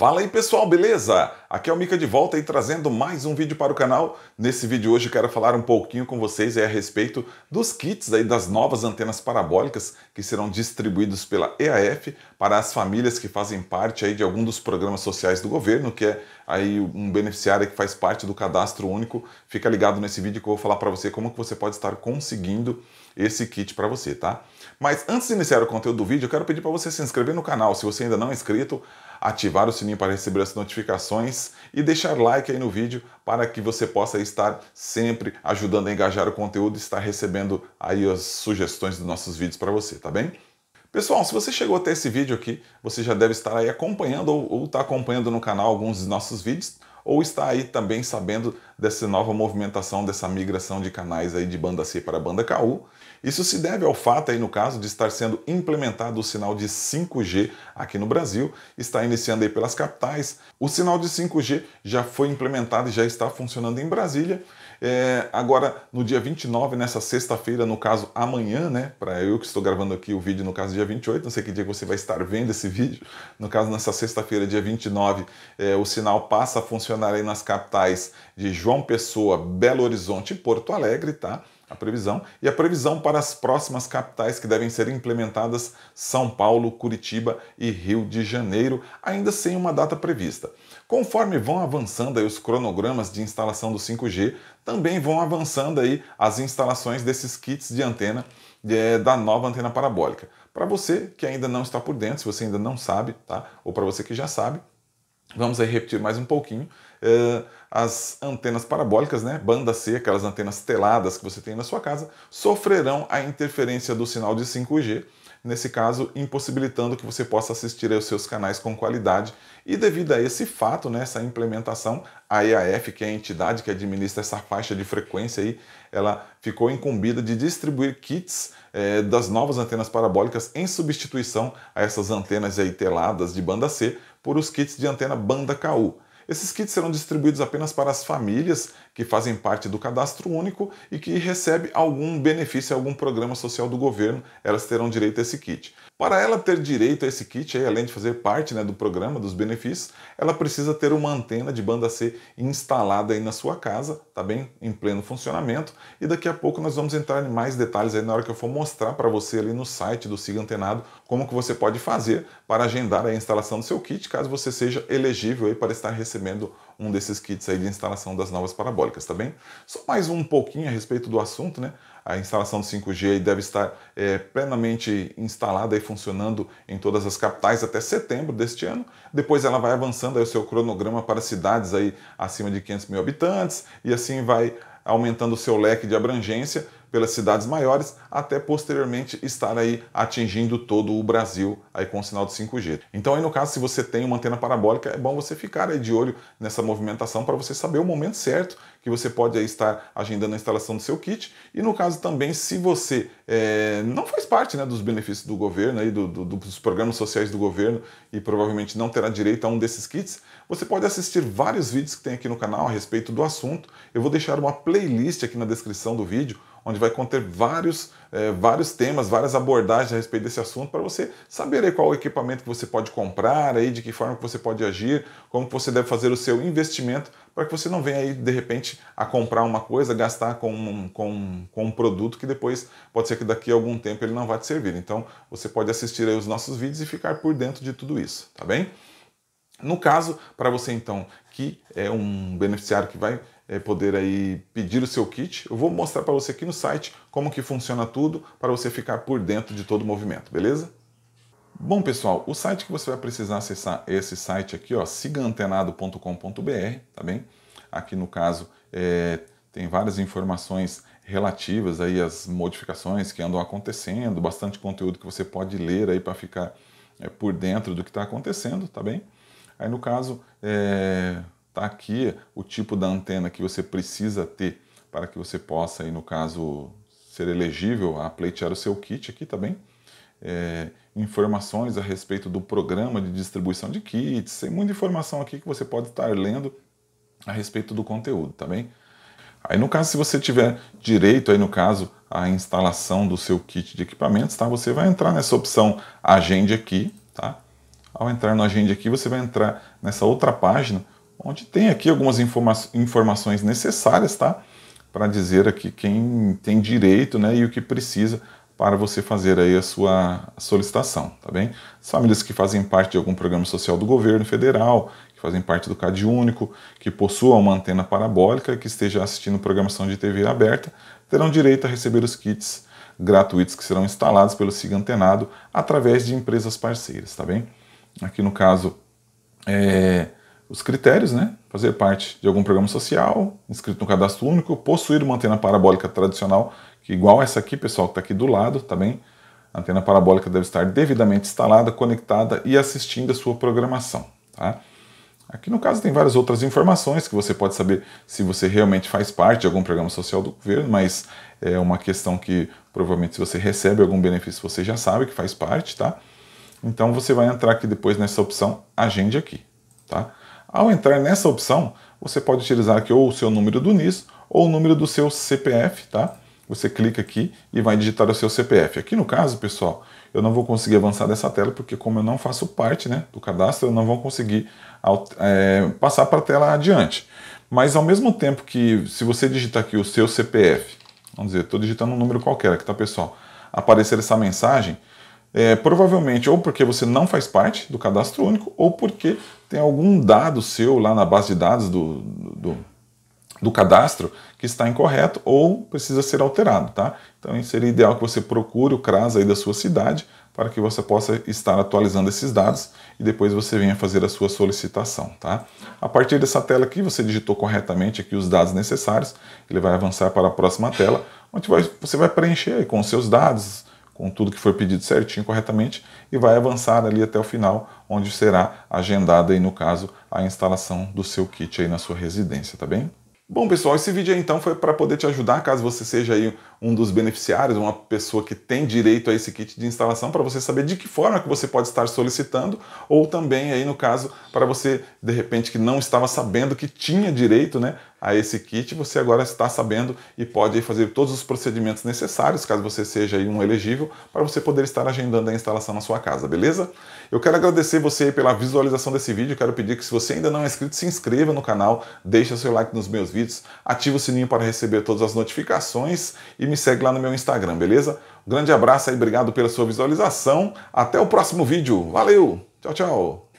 Fala aí pessoal, beleza? Aqui é o Mika de volta e trazendo mais um vídeo para o canal. Nesse vídeo hoje quero falar um pouquinho com vocês é, a respeito dos kits aí das novas antenas parabólicas que serão distribuídos pela EAF para as famílias que fazem parte aí de algum dos programas sociais do governo, que é aí um beneficiário que faz parte do cadastro único. Fica ligado nesse vídeo que eu vou falar para você como que você pode estar conseguindo esse kit para você, tá? Mas antes de iniciar o conteúdo do vídeo, eu quero pedir para você se inscrever no canal, se você ainda não é inscrito, ativar o sininho para receber as notificações e deixar like aí no vídeo para que você possa estar sempre ajudando a engajar o conteúdo e estar recebendo aí as sugestões dos nossos vídeos para você, tá bem? Pessoal, se você chegou até esse vídeo aqui, você já deve estar aí acompanhando ou está acompanhando no canal alguns dos nossos vídeos ou está aí também sabendo dessa nova movimentação, dessa migração de canais aí de banda C para banda KU. Isso se deve ao fato, aí no caso, de estar sendo implementado o sinal de 5G aqui no Brasil, está iniciando aí pelas capitais. O sinal de 5G já foi implementado e já está funcionando em Brasília. É, agora, no dia 29, nessa sexta-feira, no caso amanhã, né? Para eu que estou gravando aqui o vídeo, no caso dia 28, não sei que dia você vai estar vendo esse vídeo. No caso, nessa sexta-feira, dia 29, é, o sinal passa a funcionar aí nas capitais de João Pessoa, Belo Horizonte e Porto Alegre, tá? a previsão, e a previsão para as próximas capitais que devem ser implementadas São Paulo, Curitiba e Rio de Janeiro, ainda sem uma data prevista. Conforme vão avançando aí os cronogramas de instalação do 5G, também vão avançando aí as instalações desses kits de antena é, da nova antena parabólica. Para você que ainda não está por dentro, se você ainda não sabe, tá? ou para você que já sabe, Vamos aí repetir mais um pouquinho. Uh, as antenas parabólicas, né, banda C, aquelas antenas teladas que você tem na sua casa, sofrerão a interferência do sinal de 5G nesse caso impossibilitando que você possa assistir aos seus canais com qualidade. E devido a esse fato, né, essa implementação, a EAF, que é a entidade que administra essa faixa de frequência aí, ela ficou incumbida de distribuir kits eh, das novas antenas parabólicas em substituição a essas antenas aí teladas de banda C por os kits de antena banda KU. Esses kits serão distribuídos apenas para as famílias que fazem parte do cadastro único e que recebe algum benefício, algum programa social do governo, elas terão direito a esse kit. Para ela ter direito a esse kit, aí, além de fazer parte né, do programa, dos benefícios, ela precisa ter uma antena de banda C instalada aí na sua casa, tá bem? Em pleno funcionamento. E daqui a pouco nós vamos entrar em mais detalhes aí na hora que eu for mostrar para você ali no site do Siga Antenado como que você pode fazer para agendar a instalação do seu kit, caso você seja elegível aí para estar recebendo um desses kits aí de instalação das novas parabólicas, tá bem? Só mais um pouquinho a respeito do assunto, né? A instalação do 5G deve estar é, plenamente instalada e funcionando em todas as capitais até setembro deste ano. Depois ela vai avançando aí o seu cronograma para cidades aí acima de 500 mil habitantes e assim vai aumentando o seu leque de abrangência pelas cidades maiores, até posteriormente estar aí atingindo todo o Brasil aí com o sinal de 5G. Então aí no caso, se você tem uma antena parabólica, é bom você ficar aí de olho nessa movimentação para você saber o momento certo que você pode aí estar agendando a instalação do seu kit. E no caso também, se você é, não faz parte né, dos benefícios do governo, aí, do, do, dos programas sociais do governo e provavelmente não terá direito a um desses kits, você pode assistir vários vídeos que tem aqui no canal a respeito do assunto. Eu vou deixar uma playlist aqui na descrição do vídeo onde vai conter vários, é, vários temas, várias abordagens a respeito desse assunto para você saber aí qual equipamento que você pode comprar, aí, de que forma que você pode agir, como que você deve fazer o seu investimento para que você não venha aí de repente a comprar uma coisa, gastar com, um, com, com um produto que depois pode ser que daqui a algum tempo ele não vá te servir. Então você pode assistir aí os nossos vídeos e ficar por dentro de tudo isso, tá bem? No caso, para você então que é um beneficiário que vai é, poder aí pedir o seu kit. Eu vou mostrar para você aqui no site como que funciona tudo para você ficar por dentro de todo o movimento, beleza? Bom pessoal, o site que você vai precisar acessar é esse site aqui, ó, sigaantenado.com.br, tá bem? Aqui no caso é, tem várias informações relativas aí às modificações que andam acontecendo, bastante conteúdo que você pode ler aí para ficar é, por dentro do que está acontecendo, tá bem? Aí no caso, é, Tá aqui o tipo da antena que você precisa ter para que você possa, aí, no caso, ser elegível a pleitear o seu kit aqui também. Tá é, informações a respeito do programa de distribuição de kits, tem muita informação aqui que você pode estar lendo a respeito do conteúdo, tá bem? Aí no caso, se você tiver direito aí no caso a instalação do seu kit de equipamentos, tá? Você vai entrar nessa opção Agende aqui, tá? Ao entrar no Agende aqui, você vai entrar nessa outra página onde tem aqui algumas informa informações necessárias, tá? Para dizer aqui quem tem direito, né, e o que precisa para você fazer aí a sua solicitação, tá bem? As famílias que fazem parte de algum programa social do governo federal, que fazem parte do CAD único, que possuam uma antena parabólica e que esteja assistindo programação de TV aberta, terão direito a receber os kits gratuitos que serão instalados pelo SIG Antenado através de empresas parceiras, tá bem? Aqui no caso, é, os critérios, né? Fazer parte de algum programa social, inscrito no cadastro único, possuir uma antena parabólica tradicional, que igual essa aqui, pessoal, que está aqui do lado, tá bem? A antena parabólica deve estar devidamente instalada, conectada e assistindo a sua programação, tá? Aqui no caso tem várias outras informações que você pode saber se você realmente faz parte de algum programa social do governo, mas é uma questão que provavelmente se você recebe algum benefício você já sabe que faz parte, tá? Então você vai entrar aqui depois nessa opção Agende aqui, tá? Ao entrar nessa opção, você pode utilizar aqui ou o seu número do NIS ou o número do seu CPF, tá? Você clica aqui e vai digitar o seu CPF. Aqui no caso, pessoal, eu não vou conseguir avançar dessa tela porque como eu não faço parte né, do cadastro, eu não vou conseguir é, passar para a tela adiante. Mas ao mesmo tempo que se você digitar aqui o seu CPF, vamos dizer, estou digitando um número qualquer aqui, tá pessoal? Aparecer essa mensagem, é, provavelmente ou porque você não faz parte do cadastro único ou porque tem algum dado seu lá na base de dados do, do, do cadastro que está incorreto ou precisa ser alterado, tá? Então seria ideal que você procure o CRAS aí da sua cidade para que você possa estar atualizando esses dados e depois você venha fazer a sua solicitação, tá? A partir dessa tela aqui, você digitou corretamente aqui os dados necessários, ele vai avançar para a próxima tela, onde vai, você vai preencher com os seus dados, com tudo que foi pedido certinho, corretamente, e vai avançar ali até o final, onde será agendada, aí, no caso, a instalação do seu kit aí na sua residência, tá bem? Bom, pessoal, esse vídeo aí, então foi para poder te ajudar, caso você seja aí um dos beneficiários, uma pessoa que tem direito a esse kit de instalação para você saber de que forma que você pode estar solicitando ou também aí no caso para você de repente que não estava sabendo que tinha direito, né, a esse kit, você agora está sabendo e pode fazer todos os procedimentos necessários, caso você seja aí um elegível, para você poder estar agendando a instalação na sua casa, beleza? Eu quero agradecer você pela visualização desse vídeo, quero pedir que se você ainda não é inscrito, se inscreva no canal, deixe seu like nos meus vídeos, ative o sininho para receber todas as notificações e me segue lá no meu Instagram, beleza? Um grande abraço aí, obrigado pela sua visualização. Até o próximo vídeo. Valeu! Tchau, tchau!